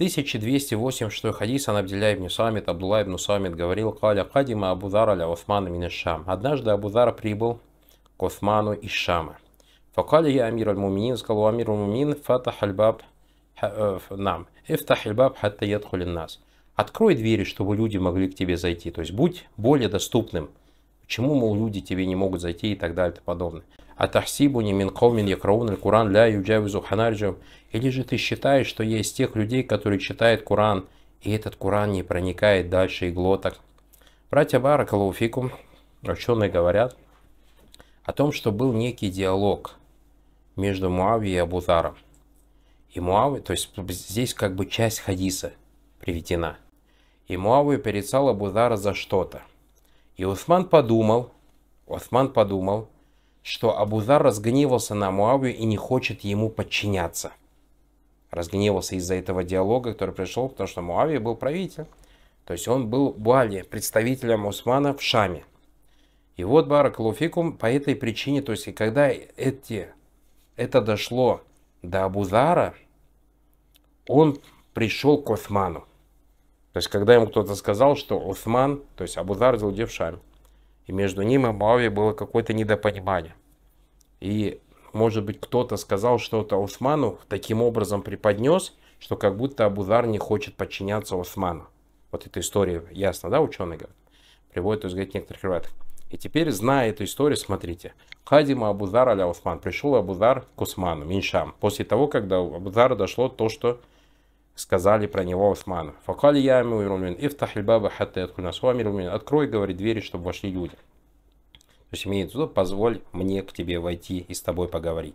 1286 хадис ан Абдилля ибн Самит, Абдулла ибн Самит говорил, «Каля кадима Абу Дара ля Усмана мин Шам». Однажды Абу прибыл к Усману из Шама. «Факаля я амир аль-муминин», сказал амир аль-мумин, «фатах аль-баб э, нам». «Эфтах аль-баб хатта ядхулин нас». Открой двери, чтобы люди могли к тебе зайти. То есть будь более доступным. Почему, мол, люди тебе не могут зайти и так далее и подобное. А тахсибу не минков мин якраун куран ля юджавизу ханарджам или же ты считаешь, что есть тех людей, которые читают Коран, и этот Коран не проникает дальше иглоток? Братья Баракалуфикум, ученые говорят о том, что был некий диалог между Муави и Абузаром. И Муави, то есть здесь как бы часть хадиса приведена. И Муави порицал Абузара за что-то. И Усман подумал, Усман подумал, что Абузар разгневался на Муавию и не хочет ему подчиняться разгневался из-за этого диалога, который пришел, потому что Муавия был правитель. То есть он был более представителем Усмана в Шаме. И вот Луфикум по этой причине, то есть когда эти, это дошло до Абузара, он пришел к Усману. То есть когда ему кто-то сказал, что Усман, то есть Абузар злодев в Шаме. И между ним и Муавией было какое-то недопонимание. И может быть, кто-то сказал что-то Усману, таким образом преподнес, что как будто Абузар не хочет подчиняться Усману. Вот эта история, ясно, да, ученые говорят? Приводит, то есть, говорит, некоторых ребят. И теперь, зная эту историю, смотрите. Хадима Абузар аля Усман. Пришел Абузар к Усману, Миншам. После того, когда Абузару дошло то, что сказали про него Усману. Факали я амиру мин, ифтах баба хатта Открой, говорит, двери, чтобы вошли люди. То есть имеется в виду, позволь мне к тебе войти и с тобой поговорить.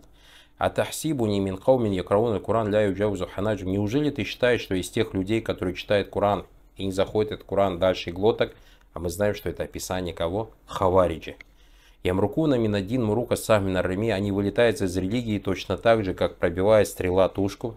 А тахсибу не мин каумин якрауна Куран ляю юджаузу ханаджу. Неужели ты считаешь, что из тех людей, которые читают Куран и не заходят этот Куран дальше глоток, а мы знаем, что это описание кого? Хавариджи. Ямрукуна минадин мурука сахмина рами, они вылетают из религии точно так же, как пробивает стрела тушку.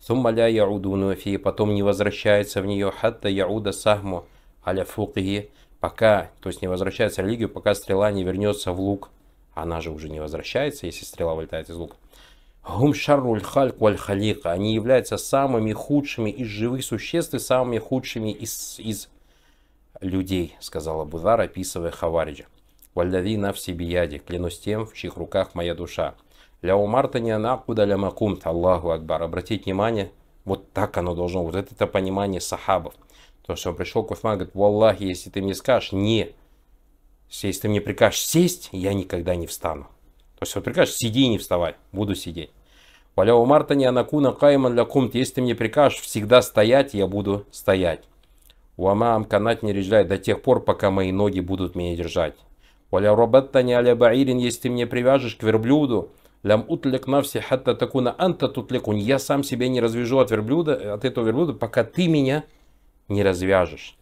Суммаля яудуну фи, потом не возвращается в нее хатта яуда сахму аля фукхи, пока, то есть не возвращается в религию, пока стрела не вернется в лук. Она же уже не возвращается, если стрела вылетает из лука. Гум шарруль хальк валь халика. Они являются самыми худшими из живых существ и самыми худшими из, из людей, сказала Будар, описывая Хавариджа. Вальдави навси бияди, клянусь тем, в чьих руках моя душа. Ля умарта не она, куда ля макумт, Аллаху Акбар. Обратите внимание, вот так оно должно, вот это понимание сахабов то что он пришел к Усману и говорит, Валлахи, если ты мне скажешь «не», если ты мне прикажешь сесть, я никогда не встану. То есть вот прикажешь «сиди и не вставай», буду сидеть. Валя марта не анакуна кайман кумт если ты мне прикажешь всегда стоять, я буду стоять. у Уамам канат не режляй до тех пор, пока мои ноги будут меня держать. Валя робатта не аля баирин, если ты мне привяжешь к верблюду, лям на навси хатта такуна анта тутликун, я сам себя не развяжу от верблюда, от этого верблюда, пока ты меня не развяжешь.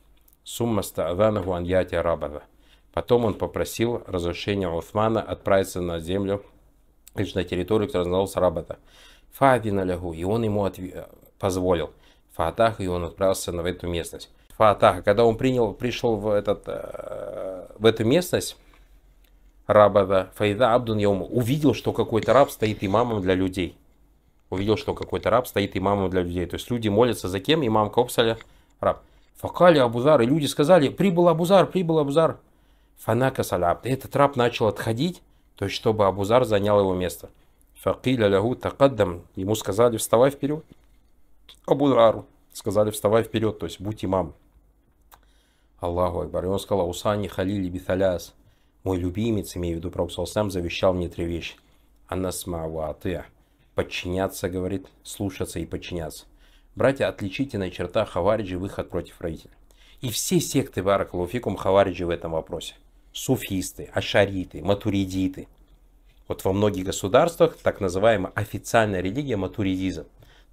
Сумма ста'ванаху ан ятия рабада. Потом он попросил разрешения Усмана отправиться на землю, лишь на территорию, которая называлась Рабата. Фаадина лягу, и он ему отв... позволил. Фатах, и он отправился на эту местность. Фатах, когда он принял, пришел в, этот, э, в эту местность, Рабада, Файда Абдун Яум, увидел, что какой-то раб стоит имамом для людей. Увидел, что какой-то раб стоит имамом для людей. То есть люди молятся за кем? Имам Копсаля – раб. Факали Абузар, и люди сказали, прибыл Абузар, прибыл Абузар. Фанака И Этот раб начал отходить, то есть чтобы Абузар занял его место. Факиля лягу такаддам. Ему сказали, вставай вперед. Абузару. Сказали, вставай вперед, то есть будь имам. Аллаху Акбар. И он сказал, Усани халили биталяс. Мой любимец, имею в виду Пророк сам завещал мне три вещи. Анасма ва Подчиняться, говорит, слушаться и подчиняться братья отличительная черта Хавариджи выход против правителя. И все секты Баракалуфикум Хавариджи в этом вопросе. Суфисты, ашариты, матуридиты. Вот во многих государствах так называемая официальная религия матуридизм.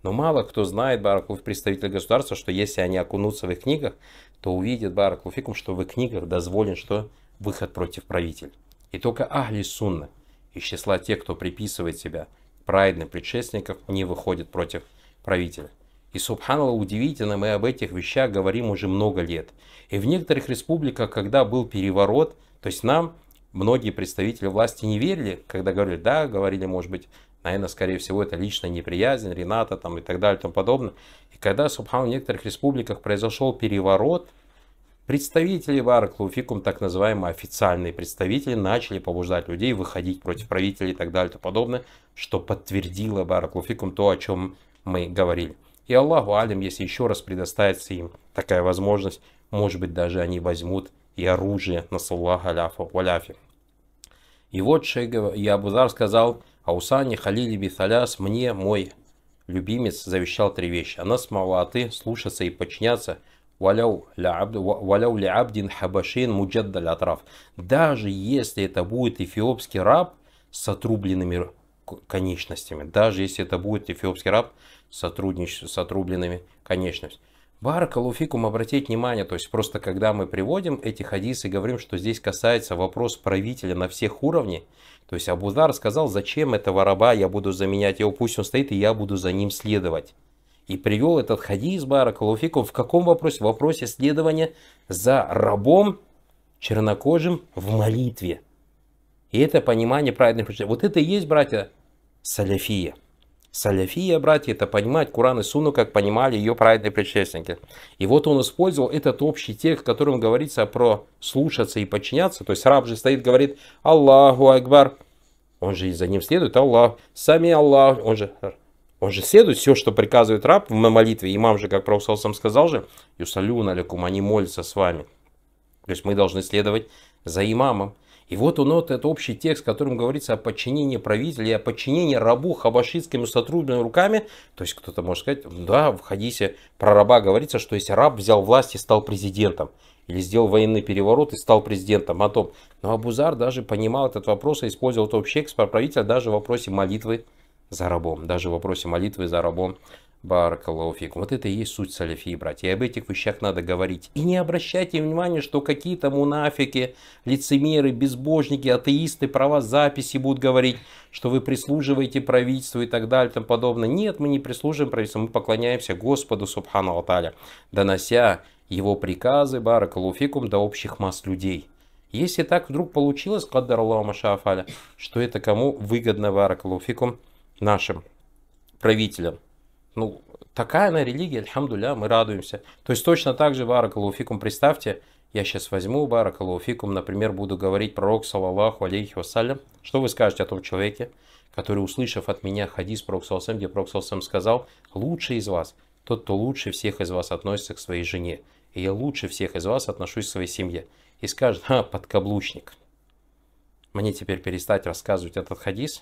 Но мало кто знает, Баракулов, представитель государства, что если они окунутся в их книгах, то увидят Баракулуфикум, что в их книгах дозволен что выход против правителя. И только Ахли Сунна из числа тех, кто приписывает себя праведным предшественников, не выходит против правителя. И, субханала, удивительно, мы об этих вещах говорим уже много лет. И в некоторых республиках, когда был переворот, то есть нам многие представители власти не верили, когда говорили, да, говорили, может быть, наверное, скорее всего, это личная неприязнь Рената там, и так далее и тому подобное. И когда, субхану, в некоторых республиках произошел переворот, представители Бараклауфикум, так называемые официальные представители, начали побуждать людей выходить против правителей и так далее и тому подобное, что подтвердило Бараклауфикум то, о чем мы говорили. И Аллаху Алим, если еще раз предоставится им такая возможность, может быть, даже они возьмут и оружие на саллах аляфа валяфи. И вот Шейга, и сказал, Аусани Халили бисаляс мне мой любимец завещал три вещи. Она смала а ты слушаться и подчиняться, валяу ли абдин хабашин муджаддаль атрав. Даже если это будет эфиопский раб с отрубленными конечностями, даже если это будет эфиопский раб с отрубленными конечностями. Баракалу фикум обратить внимание, то есть просто когда мы приводим эти хадисы говорим, что здесь касается вопрос правителя на всех уровнях, то есть Абузар сказал, зачем этого раба я буду заменять, его пусть он стоит и я буду за ним следовать. И привел этот хадис Баракалу фикум в каком вопросе? В вопросе следования за рабом чернокожим в молитве. И это понимание праведных причастий. Вот это и есть, братья, саляфия. Саляфия, братья, это понимать Куран и Суну, как понимали ее праведные предшественники. И вот он использовал этот общий текст, в котором говорится про слушаться и подчиняться. То есть раб же стоит, говорит «Аллаху Акбар». Он же и за ним следует «Аллах», «Сами Аллах». Он же, он же следует все, что приказывает раб в молитве. Имам же, как Пророк сам сказал же, «Юсалюн алякум», они молятся с вами. То есть мы должны следовать за имамом. И вот он, вот этот общий текст, в котором говорится о подчинении правителя о подчинении рабу хабашитскими сотрудными руками. То есть кто-то может сказать, да, в хадисе про раба говорится, что если раб взял власть и стал президентом, или сделал военный переворот и стал президентом о том. Но Абузар даже понимал этот вопрос и использовал этот общий про правителя даже в вопросе молитвы за рабом. Даже в вопросе молитвы за рабом Баракалауфик. Вот это и есть суть салифии, братья. И об этих вещах надо говорить. И не обращайте внимания, что какие-то мунафики, лицемеры, безбожники, атеисты про вас записи будут говорить, что вы прислуживаете правительству и так далее и тому подобное. Нет, мы не прислуживаем правительству, мы поклоняемся Господу Субхану Аталя, донося его приказы, баракалуфикум, до общих масс людей. Если так вдруг получилось, каддар Аллаху что это кому выгодно, баракалуфикум, нашим правителям. Ну, такая она религия, альхамдуля, мы радуемся. То есть точно так же баракалуфикум, представьте, я сейчас возьму баракалуфикум, например, буду говорить пророк, салаллаху алейхи вассалям. Что вы скажете о том человеке, который, услышав от меня хадис пророк, салаллаху где пророк, салаллаху сказал, лучший из вас, тот, кто лучше всех из вас относится к своей жене, и я лучше всех из вас отношусь к своей семье. И скажет, а, подкаблучник. Мне теперь перестать рассказывать этот хадис?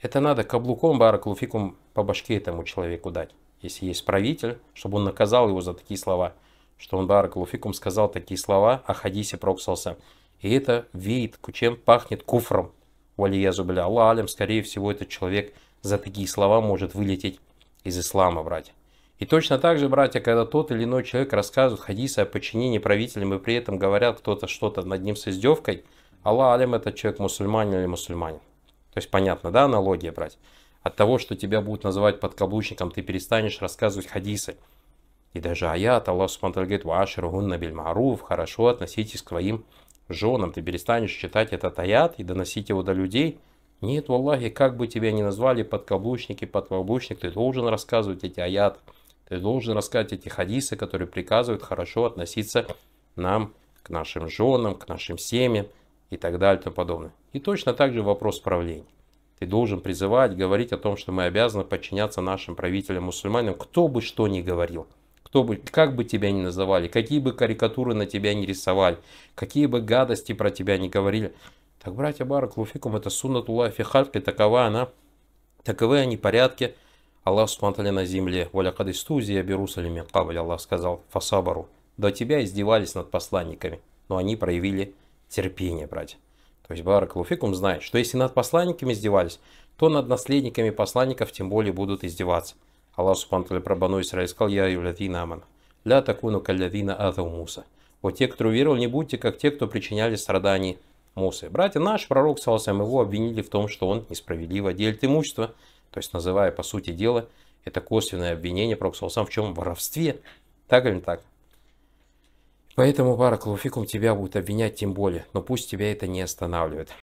Это надо каблуком, баракалуфикум, по башке этому человеку дать, если есть правитель, чтобы он наказал его за такие слова, что он Баракалуфикум сказал такие слова о «А хадисе проксался. И это веет, чем пахнет куфром. валия зубля, Аллах алям, скорее всего, этот человек за такие слова может вылететь из ислама, братья. И точно так же, братья, когда тот или иной человек рассказывает хадисы о подчинении правителям и при этом говорят кто-то что-то над ним с издевкой, Аллах алям этот человек мусульманин или мусульманин. То есть понятно, да, аналогия, братья? От того, что тебя будут называть подкаблучником, ты перестанешь рассказывать хадисы. И даже аят, Аллах Субтитры говорит, «Вашир гунна биль «Хорошо относитесь к своим женам». Ты перестанешь читать этот аят и доносить его до людей. Нет, в Аллахе, как бы тебя ни назвали, подкаблучники, подкаблучник, ты должен рассказывать эти аяты. Ты должен рассказать эти хадисы, которые приказывают хорошо относиться нам, к нашим женам, к нашим семьям и так далее и тому подобное. И точно так же вопрос правления. Ты должен призывать, говорить о том, что мы обязаны подчиняться нашим правителям-мусульманам, кто бы что ни говорил, кто бы, как бы тебя ни называли, какие бы карикатуры на тебя ни рисовали, какие бы гадости про тебя ни говорили. Так, братья Баракулуфикум, это суннатуллах фихальки, такова она, таковы они порядки Аллах Субтитры на земле. Воля Валя кадыстузия берусалими кабаль, Аллах сказал фасабару. До тебя издевались над посланниками, но они проявили терпение, братья. То есть Луфикум знает, что если над посланниками издевались, то над наследниками посланников тем более будут издеваться. Аллах Субхану про Бану Исраиль сказал, «Я юлядина аман, ля такуну калядина адау Муса». Вот те, кто уверовал, не будьте как те, кто причиняли страдания Мусы. Братья, наш пророк, Салсам его обвинили в том, что он несправедливо делит имущество, то есть называя, по сути дела, это косвенное обвинение пророк Салсам в чем? В воровстве. Так или не так? Поэтому, пара Баракалуфикум, тебя будут обвинять тем более, но пусть тебя это не останавливает.